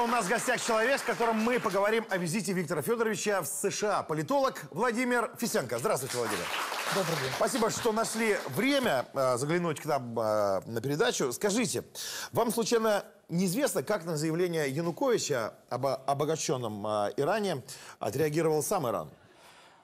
У нас в гостях человек, с которым мы поговорим о визите Виктора Федоровича в США. Политолог Владимир Фисенко. Здравствуйте, Владимир. Добрый день. Спасибо, что нашли время э, заглянуть к нам э, на передачу. Скажите, вам случайно неизвестно, как на заявление Януковича об обогащенном э, Иране отреагировал сам Иран?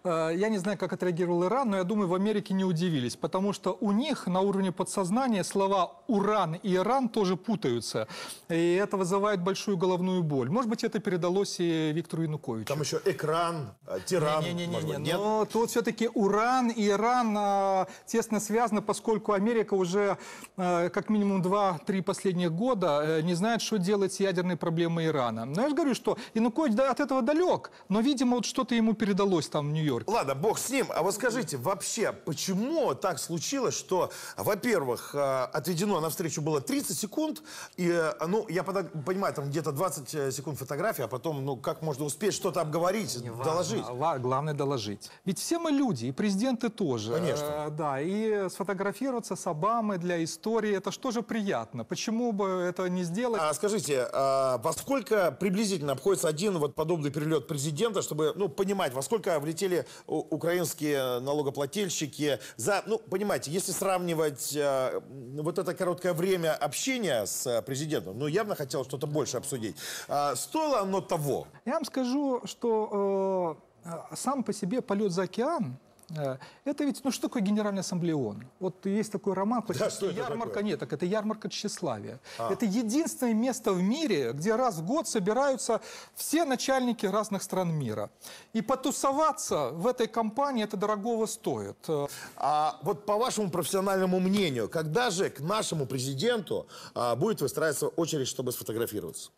Э, я не знаю, как отреагировал Иран, но я думаю, в Америке не удивились, потому что у них на уровне подсознания слова «уран» и «иран» тоже путаются. И это вызывает большую головную боль. Может быть, это передалось и Виктору Януковичу. Там еще экран, э, тиран. Не-не-не, но тут все-таки «уран» и «иран» э, тесно связаны, поскольку Америка уже как минимум 2-3 последних года не знает, что делать с ядерной проблемой Ирана. Но я же говорю, что Янукович от этого далек, но, видимо, вот что-то ему передалось там в Нью-Йорке. Нью-Йорке. Ладно, бог с ним. А вот скажите, вообще, почему так случилось, что, во-первых, э, отведено на встречу было 30 секунд, и, э, ну, я понимаю, там где-то 20 э, секунд фотографии, а потом, ну, как можно успеть что-то обговорить, Не доложить? Главное доложить. Ведь все мы люди, и президенты тоже. Конечно. Э, да, и сфотографироваться с Обамой для истории, это что же приятно. Почему бы это не сделать? А скажите, во сколько приблизительно обходится один вот подобный перелет президента, чтобы, ну, понимать, во сколько влетели украинские налогоплательщики за, ну, понимаете, если сравнивать э, вот это короткое время общения с э, президентом, ну, явно хотел что-то больше обсудить. Э, стоило оно того? Я вам скажу, что э, э сам по себе полет за океан Э, это ведь, ну что такое Генеральная Ассамблея ООН? Вот есть такой роман, классический да, ярмарка, нет, так это ярмарка тщеславия. А. Это единственное место в мире, где раз в год собираются все начальники разных стран мира. И потусоваться в этой компании это дорогого стоит. Э, а вот по вашему профессиональному мнению, когда же к нашему президенту а, будет выстраиваться очередь, чтобы сфотографироваться?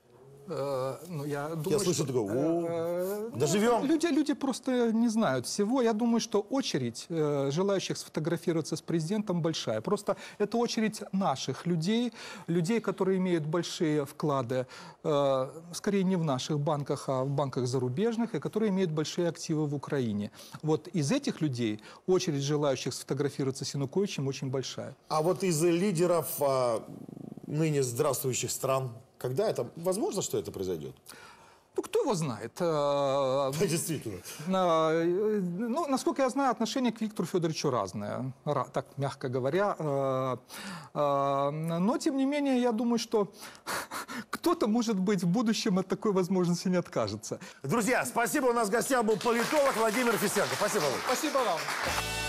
Э, ну, я, думаю, я слышу что, такое, э, э, доживем. Ну, люди, люди просто не знают всего. Я думаю, что очередь э, желающих сфотографироваться с президентом большая. Просто это очередь наших людей, людей, которые имеют большие вклады, э, скорее не в наших банках, а в банках зарубежных, и которые имеют большие активы в Украине. Вот из этих людей очередь желающих сфотографироваться с Януковичем очень большая. А вот из лидеров а, ныне здравствующих стран, когда это? Возможно, что это произойдет? Ну, кто его знает? Э, да, действительно. Э, ну, насколько я знаю, отношение к Виктору Федоровичу разное, так мягко говоря. Э, но, тем не менее, я думаю, что кто-то, может быть, в будущем от такой возможности не откажется. Друзья, спасибо. У нас в гостях был политолог Владимир Фисенко. Спасибо вам. Спасибо вам.